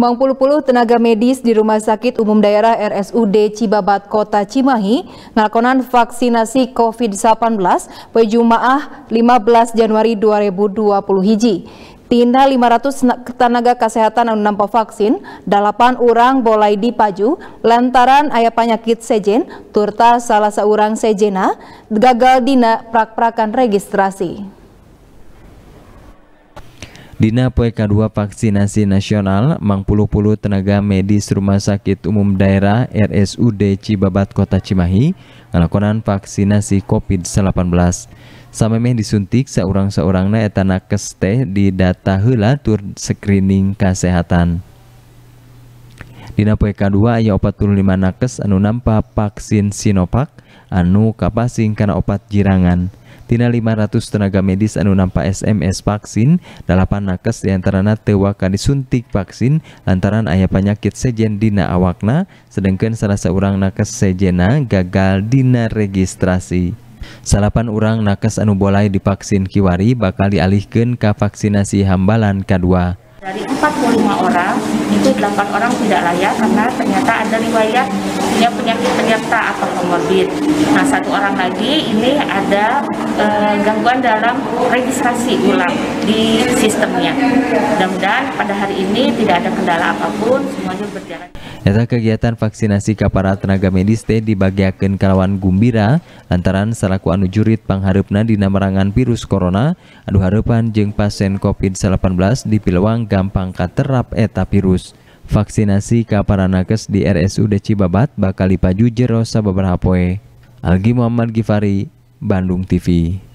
Mang puluh tenaga medis di Rumah Sakit Umum Daerah RSUD Cibabat Kota Cimahi melakukan vaksinasi COVID-19 Jumaah 15 Januari 2020 hiji. Tindak 500 tenaga kesehatan yang menampak vaksin, dalapan orang boleh dipaju lantaran ayah penyakit sejen, turta salah seorang sejena, gagal dina prak-prakan registrasi. Dina pk 2 Vaksinasi Nasional Mangpulu-pulu tenaga medis Rumah Sakit Umum Daerah RSUD Cibabat Kota Cimahi melakukan vaksinasi COVID-19. Samemeh disuntik seorang-seorang etana keste di data hela tur screening kesehatan. Dina pk K2 aya 45 nakes anu nampak vaksin Sinovac anu kapasing karena opat jirangan. Tina 500 tenaga medis anu nampak SMS vaksin, 8 nakes diantarana tewa disuntik vaksin lantaran ayah penyakit sejen dina awakna, sedangkan salah seorang nakes sejena gagal dina registrasi. Salapan orang nakes anu boleh divaksin kiwari bakal dialihkan ke vaksinasi hambalan kedua. Dari 45 orang, itu 8 orang tidak layak karena ternyata ada riwayat punya penyakit penyerta atau komorbid. Nah, satu orang lagi ini ada e, gangguan dalam registrasi ulang di sistemnya. Mudah-mudahan pada hari ini tidak ada kendala apapun, semuanya berjalan. Eta kegiatan vaksinasi kapara tenaga medis teh dibagiakan kalawan gumbira lantaran selaku anu jurid pangharepna dina merangan virus corona anu harapan jeung pasien COVID-19 di Pilewang gampang katerap eta virus vaksinasi Kaparanakes di RSUD Cibabat bakal dipaju jero beberapa poe Algi Muhammad Gifari Bandung TV